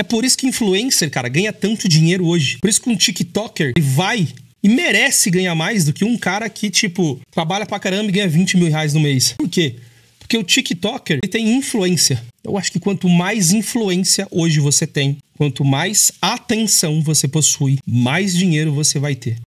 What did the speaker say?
É por isso que influencer, cara, ganha tanto dinheiro hoje. Por isso que um TikToker vai e merece ganhar mais do que um cara que, tipo, trabalha pra caramba e ganha 20 mil reais no mês. Por quê? Porque o TikToker ele tem influência. Eu acho que quanto mais influência hoje você tem, quanto mais atenção você possui, mais dinheiro você vai ter.